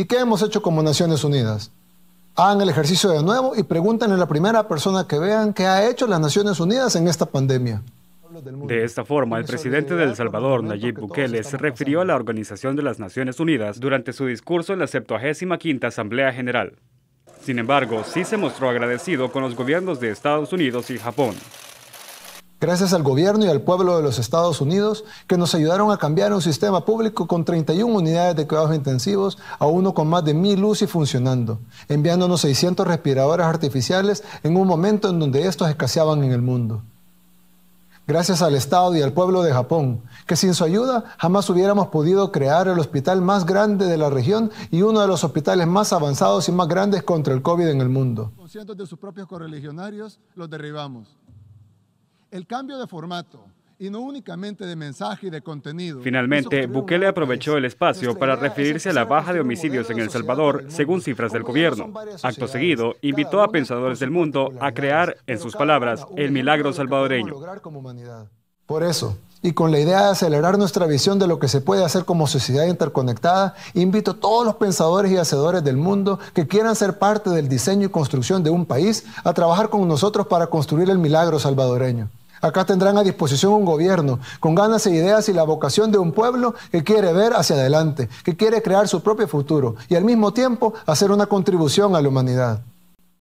¿Y qué hemos hecho como Naciones Unidas? Hagan el ejercicio de nuevo y pregúntenle a la primera persona que vean qué ha hecho las Naciones Unidas en esta pandemia. De esta forma, el presidente de El Salvador, Nayib Bukele, se refirió a la Organización de las Naciones Unidas durante su discurso en la 75 Asamblea General. Sin embargo, sí se mostró agradecido con los gobiernos de Estados Unidos y Japón, Gracias al gobierno y al pueblo de los Estados Unidos que nos ayudaron a cambiar un sistema público con 31 unidades de cuidados intensivos a uno con más de mil UCI funcionando, enviándonos 600 respiradores artificiales en un momento en donde estos escaseaban en el mundo. Gracias al Estado y al pueblo de Japón, que sin su ayuda jamás hubiéramos podido crear el hospital más grande de la región y uno de los hospitales más avanzados y más grandes contra el COVID en el mundo. Con de sus propios correligionarios los derribamos. El cambio de formato, y no únicamente de mensaje y de contenido. Finalmente, Bukele aprovechó el espacio para referirse a la baja de homicidios en El Salvador, según cifras del gobierno. Acto seguido, invitó a pensadores del mundo a crear, en sus palabras, el milagro salvadoreño. Por eso, y con la idea de acelerar nuestra visión de lo que se puede hacer como sociedad interconectada, invito a todos los pensadores y hacedores del mundo que quieran ser parte del diseño y construcción de un país a trabajar con nosotros para construir el milagro salvadoreño. Acá tendrán a disposición un gobierno con ganas e ideas y la vocación de un pueblo que quiere ver hacia adelante, que quiere crear su propio futuro y al mismo tiempo hacer una contribución a la humanidad.